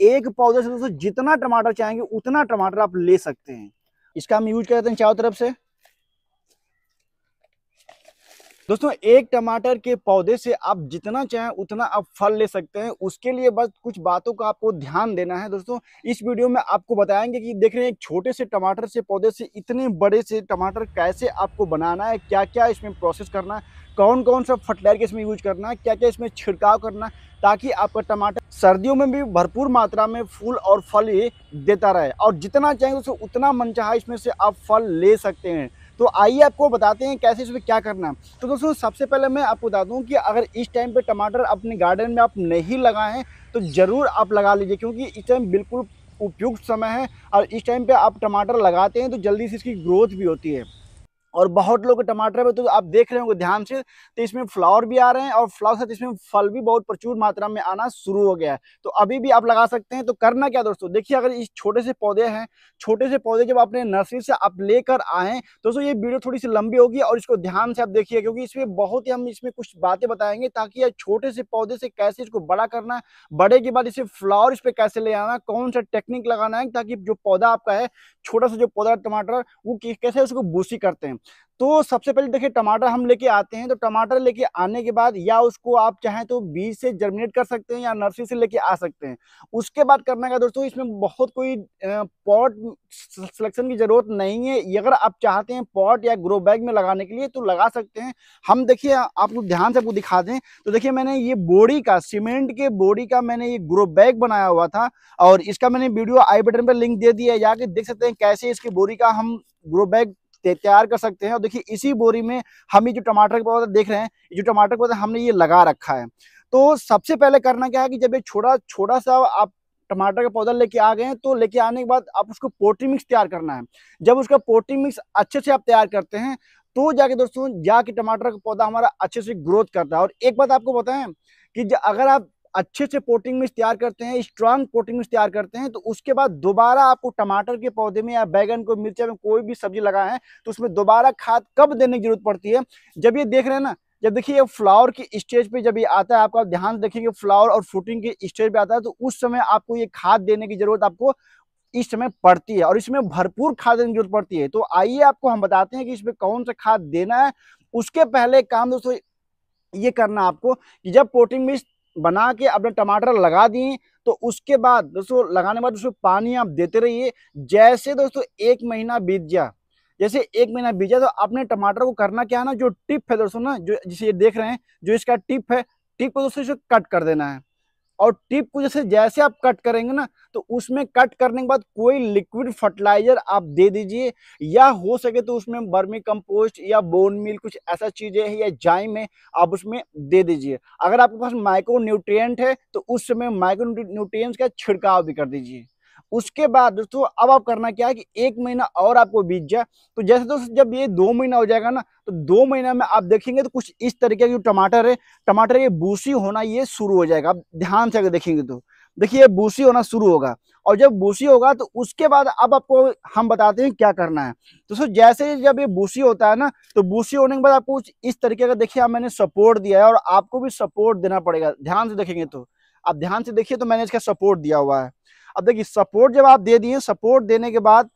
एक पौधे से दोस्तों जितना टमाटर चाहेंगे उतना टमाटर आप ले सकते हैं इसका हम यूज करते हैं चारों तरफ से दोस्तों एक टमाटर के पौधे से आप जितना चाहें उतना आप फल ले सकते हैं उसके लिए बस कुछ बातों का आपको ध्यान देना है दोस्तों इस वीडियो में आपको बताएंगे कि देख रहे हैं एक छोटे से टमाटर से पौधे से इतने बड़े से टमाटर कैसे आपको बनाना है क्या क्या इसमें प्रोसेस करना है कौन कौन सा फर्टिलाइजर इसमें यूज करना है क्या क्या इसमें छिड़काव करना है ताकि आपका टमाटर सर्दियों में भी भरपूर मात्रा में फूल और फल देता रहे और जितना चाहें दोस्तों उतना मनचाहा इसमें से आप फल ले सकते हैं तो आइए आपको बताते हैं कैसे इसमें क्या करना है तो दोस्तों सबसे पहले मैं आपको बता दूँ कि अगर इस टाइम पर टमाटर अपने गार्डन में आप नहीं लगाएं तो ज़रूर आप लगा लीजिए क्योंकि इस टाइम बिल्कुल उपयुक्त समय है और इस टाइम पे आप टमाटर लगाते हैं तो जल्दी से इसकी ग्रोथ भी होती है और बहुत लोग टमाटर पे तो आप देख रहे होंगे ध्यान से तो इसमें फ्लावर भी आ रहे हैं और फ्लावर साथ इसमें फल भी बहुत प्रचुर मात्रा में आना शुरू हो गया है तो अभी भी आप लगा सकते हैं तो करना क्या दोस्तों देखिए अगर इस छोटे से पौधे हैं छोटे से पौधे जब आपने नर्सरी से आप लेकर आए दोस्तों ये वीडियो थोड़ी सी लंबी होगी और इसको ध्यान से आप देखिए क्योंकि इसमें बहुत ही हम इसमें कुछ बातें बताएंगे ताकि छोटे से पौधे से कैसे इसको बड़ा करना है बड़े के बाद इसे फ्लावर इस पर कैसे ले आना कौन सा टेक्निक लगाना है ताकि जो पौधा आपका है छोटा सा जो पौधा टमाटर वो कैसे उसको बूसी करते हैं तो सबसे पहले देखिए टमाटर हम लेके आते हैं तो टमाटर लेके आने के बाद या उसको आप चाहें तो बीज से जर्मिनेट कर सकते हैं या नर्सरी से लेके आ सकते हैं उसके बाद करने का दोस्तों इसमें बहुत कोई पॉट सिलेक्शन की ज़रूरत नहीं है अगर आप चाहते हैं पॉट या ग्रो बैग में लगाने के लिए तो लगा सकते हैं हम देखिए आपको ध्यान से आपको दिखा दें तो देखिए मैंने ये बोड़ी का सीमेंट के बोड़ी का मैंने ये ग्रो बैग बनाया हुआ था और इसका मैंने वीडियो आई बटन पर लिंक दे दिया जाके देख सकते हैं कैसे इसकी बोरी का हम ग्रो बैग तैयार कर सकते हैं और देखिए इसी बोरी में हम ये जो टमाटर का पौधा देख रहे हैं जो टमाटर का पौधा हमने ये लगा रखा है तो सबसे पहले करना क्या है कि जब ये छोटा छोटा सा आप टमाटर का पौधा लेके आ गए हैं तो लेके आने के बाद आप उसको पोल्ट्री मिक्स तैयार करना है जब उसका पोल्ट्री मिक्स अच्छे से आप तैयार करते हैं तो जाके दोस्तों जाके टमाटर का पौधा हमारा अच्छे से ग्रोथ करता है और एक बात आपको बताएं कि अगर आप अच्छे से पोटिंग मिक्स तैयार करते हैं स्ट्रांग पोटिंग मिक्स तैयार करते हैं तो उसके बाद दोबारा आपको टमाटर के पौधे में या बैगन को मिर्चा में कोई भी सब्जी लगाए हैं तो उसमें दोबारा खाद कब देने की जरूरत पड़ती है जब ये देख रहे हैं ना जब देखिए ये फ्लावर की स्टेज पे जब ये आता है आपका ध्यान देखेंगे फ्लावर और फ्रूटिंग की स्टेज पे आता है तो उस समय आपको ये खाद देने की जरूरत आपको इस समय पड़ती है और इसमें भरपूर खाद देने की जरूरत पड़ती है तो आइए आपको हम बताते हैं कि इसमें कौन सा खाद देना है उसके पहले काम दोस्तों ये करना आपको कि जब पोटिंग मिक्स बना के अपने टमाटर लगा दिए तो उसके बाद दोस्तों लगाने के बाद उसमें पानी आप देते रहिए जैसे दोस्तों एक महीना बीत गया जैसे एक महीना बीत बीजा तो आपने टमाटर को करना क्या है ना जो टिप है दोस्तों ना जो जिसे ये देख रहे हैं जो इसका टिप है टिप को दोस्तों इसे कट कर देना है और टिप को जैसे जैसे आप कट करेंगे ना तो उसमें कट करने के बाद कोई लिक्विड फर्टिलाइजर आप दे दीजिए या हो सके तो उसमें बर्मी कंपोस्ट या बोन मिल कुछ ऐसा चीज़ें है या जाइम है आप उसमें दे दीजिए अगर आपके पास माइक्रो न्यूट्रियट है तो उस समय माइक्रो न्यूट्रिय का छिड़काव भी कर दीजिए उसके बाद दोस्तों अब आप करना क्या है कि एक महीना और आपको बीत जाए तो जैसे दोस्तों जब ये दो महीना हो जाएगा ना तो दो महीना में आप देखेंगे तो कुछ इस तरीके की टमाटर है टमाटर ये बूसी होना ये शुरू हो जाएगा आप ध्यान से अगर देखेंगे तो देखिए बूसी होना शुरू होगा और जब बूसी होगा तो उसके बाद अब आपको हम बताते हैं क्या करना है तो सो जैसे जब ये बूसी होता है ना तो बूसी होने के बाद आपको कुछ इस तरीके का देखिए मैंने सपोर्ट दिया है और आपको भी सपोर्ट देना पड़ेगा ध्यान से देखेंगे तो आप ध्यान से देखिए तो मैंने इसका सपोर्ट दिया हुआ है अब देखिए सपोर्ट जब आप दे दिए सपोर्ट देने के बाद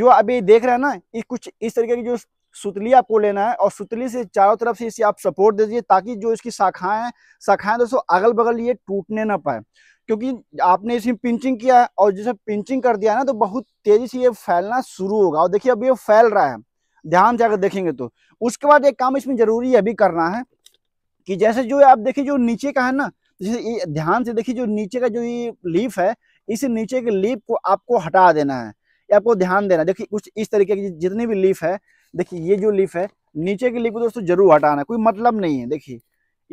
जो अभी देख रहे हैं ना ये कुछ इस तरीके की जो सुतली आपको लेना है और सुतली से चारों तरफ से इसे आप सपोर्ट दे दीजिए ताकि जो इसकी शाखाएं हैं शाखाएं दोस्तों अगल बगल ये टूटने ना पाए क्योंकि आपने इसमें पिंचिंग किया है और जैसे पिंचिंग कर दिया है ना तो बहुत तेजी से ये फैलना शुरू होगा और देखिए अभी ये फैल रहा है ध्यान से अगर देखेंगे तो उसके बाद एक काम इसमें जरूरी है अभी करना है कि जैसे जो आप देखिए जो नीचे का है ना जैसे ध्यान से देखिए जो नीचे का जो ये लीफ है इस नीचे के लीप को आपको हटा देना है या आपको ध्यान देना देखिए कुछ इस तरीके की जितनी भी लीफ है देखिए ये जो लीफ है नीचे की लीफ को दोस्तों जरूर हटाना है कोई मतलब नहीं है देखिए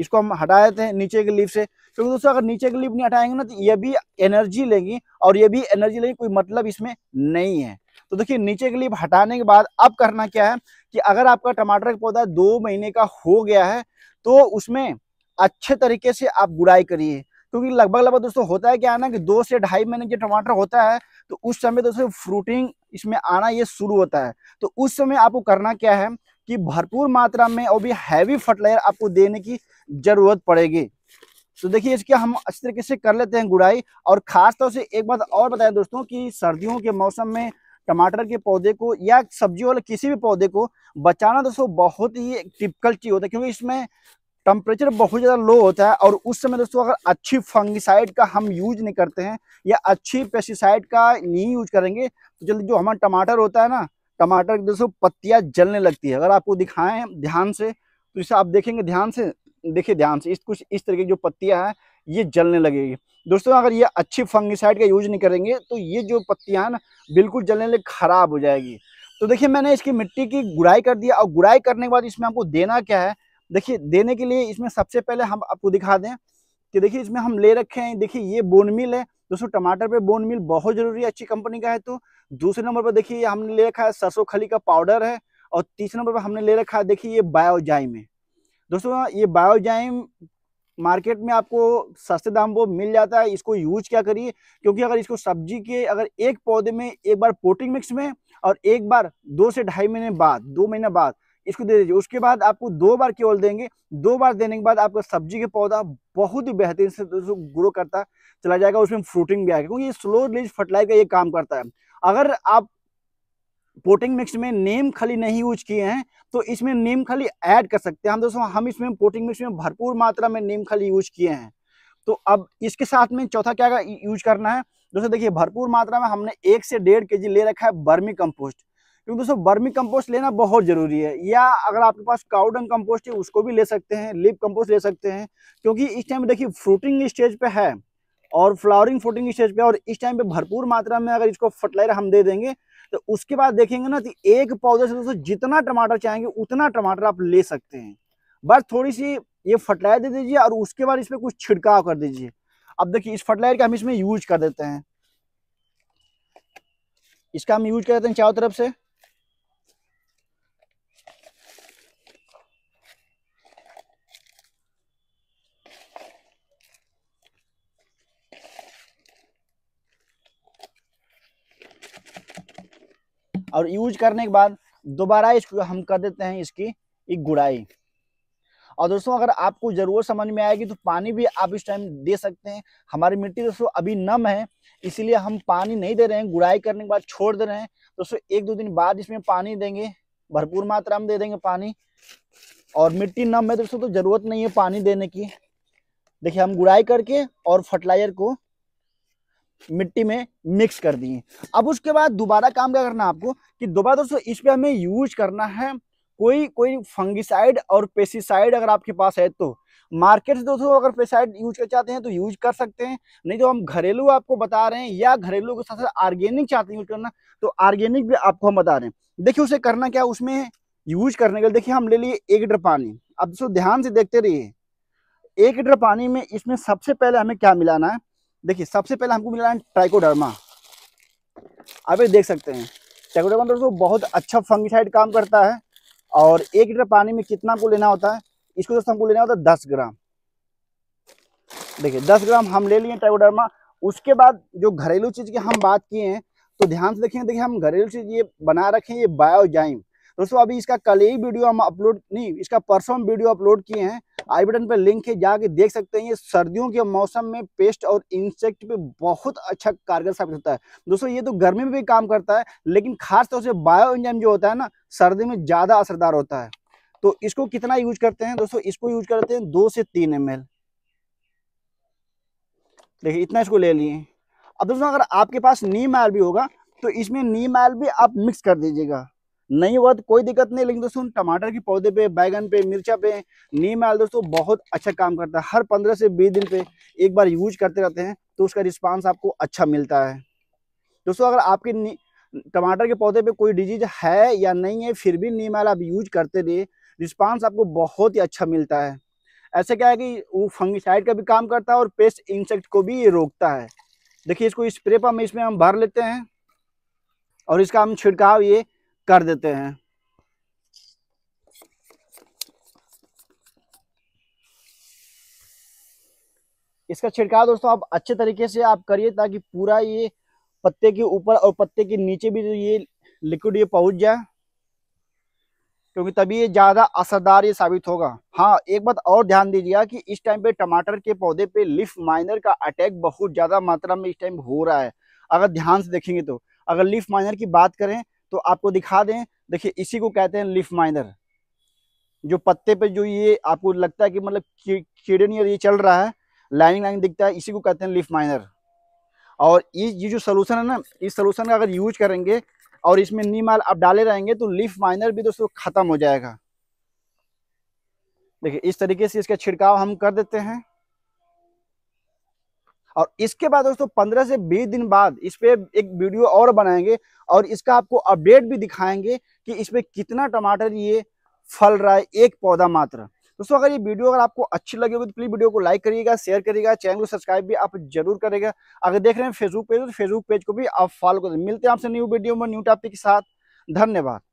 इसको हम हटा देते हैं नीचे की लीफ से क्योंकि दोस्तों अगर नीचे की लीफ नहीं हटाएंगे ना तो ये भी एनर्जी लेगी और ये भी एनर्जी लेगी कोई मतलब इसमें नहीं है तो देखिए नीचे की लीफ हटाने के बाद अब करना क्या है कि अगर आपका टमाटर का पौधा दो महीने का हो गया है तो उसमें अच्छे तरीके से आप गुड़ाई करिए क्योंकि लगभग लगभग दोस्तों होता है क्या है ना कि दो से ढाई महीने जो टमाटर होता है तो उस समय दोस्तों फ्रूटिंग इसमें आना ये शुरू होता है तो उस समय आपको करना क्या है कि भरपूर मात्रा में और भी हैवी फर्टिलाइजर आपको देने की जरूरत पड़ेगी तो देखिए इसके हम अच्छी तरीके से कर लेते हैं गुड़ाई और खासतौर से एक बात और बताएं दोस्तों कि सर्दियों के मौसम में टमाटर के पौधे को या सब्जी वाले किसी भी पौधे को बचाना दोस्तों बहुत ही टिपिकल चीज होता है क्योंकि इसमें टेम्परेचर बहुत ज़्यादा लो होता है और उस समय दोस्तों अगर अच्छी फंगिसाइड का हम यूज नहीं करते हैं या अच्छी पेस्टिसाइड का नहीं यूज करेंगे तो जल्दी जो हमारा टमाटर होता है ना टमाटर की दोस्तों पत्तियाँ जलने लगती है अगर आपको दिखाएं ध्यान से तो इसे आप देखेंगे ध्यान से देखिए ध्यान से इस कुछ इस तरह की जो पत्तियाँ हैं ये जलने लगेगी दोस्तों अगर ये अच्छी फंगिसाइड का यूज नहीं करेंगे तो ये जो पत्तियाँ ना बिल्कुल जलने लगे खराब हो जाएगी तो देखिए मैंने इसकी मिट्टी की गुड़ाई कर दिया और गुड़ाई करने के बाद इसमें आपको देना क्या है देखिए देने के लिए इसमें सबसे पहले हम आपको दिखा दें कि देखिए इसमें हम ले रखे हैं देखिए ये बोन मिल है दोस्तों टमाटर पे बोन मिल बहुत जरूरी है अच्छी कंपनी का है तो दूसरे नंबर पर देखिए हमने ले रखा है सरसों खली का पाउडर है और तीसरे नंबर पर हमने ले रखा है देखिए ये बायोजाइम है दोस्तों ये बायोजाइम मार्केट में आपको सस्ते दाम वो मिल जाता है इसको यूज क्या करिए क्योंकि अगर इसको सब्जी के अगर एक पौधे में एक बार पोटिंग मिक्स में और एक बार दो से ढाई महीने बाद दो महीने बाद इसको दे दीजिए उसके बाद आपको दो बार केवल देंगे दो बार देने के बाद आपका सब्जी के पौधा बहुत ही बेहतरीन से ग्रो करता चला जाएगा उसमें फ्रूटिंग भी आएगा क्योंकि ये स्लो रिलीज फर्टिलाइजर का ये काम करता है अगर आप पोटिंग मिक्स में नीम खली नहीं यूज किए हैं तो इसमें नीम खली ऐड कर सकते हैं हम दोस्तों हम इसमें पोटिंग मिक्स में भरपूर मात्रा में नीम खली यूज किए हैं तो अब इसके साथ में चौथा क्या यूज करना है दोस्तों देखिए भरपूर मात्रा में हमने एक से डेढ़ के ले रखा है बर्मी कंपोस्ट क्योंकि दोस्तों बर्मी कंपोस्ट लेना बहुत ज़रूरी है या अगर आपके पास काउडन कंपोस्ट है उसको भी ले सकते हैं लिप कंपोस्ट ले सकते हैं क्योंकि इस टाइम देखिए फ्रूटिंग स्टेज पे है और फ्लावरिंग फ्रूटिंग स्टेज पे और इस टाइम पे भरपूर मात्रा में अगर इसको फर्टिलाइजर हम दे देंगे तो उसके बाद देखेंगे ना कि तो एक पौधे से दोस्तों जितना टमाटर चाहेंगे उतना टमाटर आप ले सकते हैं बस थोड़ी सी ये फर्टिलाइजर दे दीजिए और उसके बाद इस पर कुछ छिड़काव कर दीजिए अब देखिए इस फर्टिलाइजर का हम इसमें यूज कर देते हैं इसका हम यूज कर देते हैं चारों तरफ से और यूज करने के बाद दोबारा इसको हम कर देते हैं इसकी एक गुड़ाई और दोस्तों अगर आपको ज़रूरत समझ में आएगी तो पानी भी आप इस टाइम दे सकते हैं हमारी मिट्टी दोस्तों अभी नम है इसीलिए हम पानी नहीं दे रहे हैं गुड़ाई करने के बाद छोड़ दे रहे हैं दोस्तों एक दो दिन बाद इसमें पानी देंगे भरपूर मात्रा में दे देंगे पानी और मिट्टी नम है दोस्तों तो ज़रूरत नहीं है पानी देने की देखिए हम गुड़ाई करके और फर्टिलाइजर को मिट्टी में मिक्स कर दिए अब उसके बाद दोबारा काम क्या करना आपको कि दोबारा दोस्तों इस पर हमें यूज करना है कोई कोई फंगिसाइड और पेस्टिसाइड अगर आपके पास है तो मार्केट से दोस्तों अगर पेस्टिसाइड यूज कर चाहते हैं तो यूज कर सकते हैं नहीं तो हम घरेलू आपको बता रहे हैं या घरेलू के साथ साथ ऑर्गेनिक चाहते हैं यूज करना तो ऑर्गेनिक भी आपको हम बता रहे हैं देखिए उसे करना क्या उसमें यूज करने के लिए देखिए हम ले लिए एक लीटर पानी अब दोस्तों ध्यान से देखते रहिए एक लीटर पानी में इसमें सबसे पहले हमें क्या मिलाना है देखिए सबसे पहले हमको मिला है ट्राइकोडर्मा आप ये देख सकते हैं ट्राइकोडर्मा दोस्तों बहुत अच्छा फंगिसाइड काम करता है और एक लीटर पानी में कितना हमको लेना होता है इसको दोस्तों हमको लेना होता है दस ग्राम देखिए दस ग्राम हम ले लिए ट्राइकोडर्मा उसके बाद जो घरेलू चीज़ की हम बात किए हैं तो ध्यान से देखेंगे देखिए हम घरेलू चीज़ ये बना रखें ये बायोजाइम दोस्तों अभी इसका कल ही वीडियो हम अपलोड नहीं इसका परसों वीडियो अपलोड किए हैं आई बटन पर लिंक है जाके देख सकते हैं ये सर्दियों के मौसम में पेस्ट और इंसेक्ट पे बहुत अच्छा कारगर साबित होता है दोस्तों ये तो गर्मी में भी काम करता है लेकिन खासतौर से बायो इंजन जो होता है ना सर्दी में ज़्यादा असरदार होता है तो इसको कितना यूज करते हैं दोस्तों इसको यूज करते हैं दो से तीन एम देखिए इतना इसको ले लिए अब दोस्तों अगर आपके पास नीम आयल भी होगा तो इसमें नीम आयल भी आप मिक्स कर दीजिएगा नहीं हुआ तो कोई दिक्कत नहीं लेकिन दोस्तों टमाटर के पौधे पे बैगन पे मिर्चा पे नीम आयल दोस्तों बहुत अच्छा काम करता है हर पंद्रह से बीस दिन पे एक बार यूज करते रहते हैं तो उसका रिस्पांस आपको अच्छा मिलता है दोस्तों अगर आपके टमाटर के पौधे पे कोई डिजीज है या नहीं है फिर भी नीम आयल आप यूज करते रहिए रिस्पॉन्स आपको बहुत ही अच्छा मिलता है ऐसा क्या है कि वो फंगिसाइड का भी काम करता है और पेस्ट इंसेक्ट को भी ये रोकता है देखिए इसको स्प्रे पर हम इसमें हम भर लेते हैं और इसका हम छिड़काव ये कर देते हैं इसका छिड़काव दोस्तों आप अच्छे तरीके से आप करिए ताकि पूरा ये पत्ते के ऊपर और पत्ते के नीचे भी ये लिक्विड ये पहुंच जाए क्योंकि तभी ये ज़्यादा असरदार ये साबित होगा हाँ एक बात और ध्यान दीजिएगा कि इस टाइम पे टमाटर के पौधे पे लिफ माइनर का अटैक बहुत ज़्यादा मात्रा में इस टाइम हो रहा है अगर ध्यान से देखेंगे तो अगर लिफ माइनर की बात करें तो आपको दिखा दें देखिए इसी को कहते हैं लिफ माइनर जो पत्ते पे जो ये आपको लगता है कि मतलब और ये चल रहा है लाइनिंग लाइनिंग दिखता है इसी को कहते हैं लिफ माइनर और ये ये जो सोलूशन है ना इस सोलूशन का अगर यूज करेंगे और इसमें नीमाल आप डाले रहेंगे तो लिफ माइनर भी दोस्तों ख़त्म हो जाएगा देखिए इस तरीके से इसका छिड़काव हम कर देते हैं और इसके बाद दोस्तों पंद्रह से बीस दिन बाद इस पर एक वीडियो और बनाएंगे और इसका आपको अपडेट भी दिखाएंगे कि इसमें कितना टमाटर ये फल रहा है एक पौधा मात्र दोस्तों अगर ये वीडियो अगर आपको अच्छी लगी होगी तो प्लीज वीडियो को लाइक करिएगा शेयर करिएगा चैनल को सब्सक्राइब भी आप जरूर करेगा अगर देख रहे हैं फेसबुक पेज तो फेसबुक पेज को भी आप फॉलो कर मिलते हैं आपसे न्यू वीडियो में न्यू टॉपिक के साथ धन्यवाद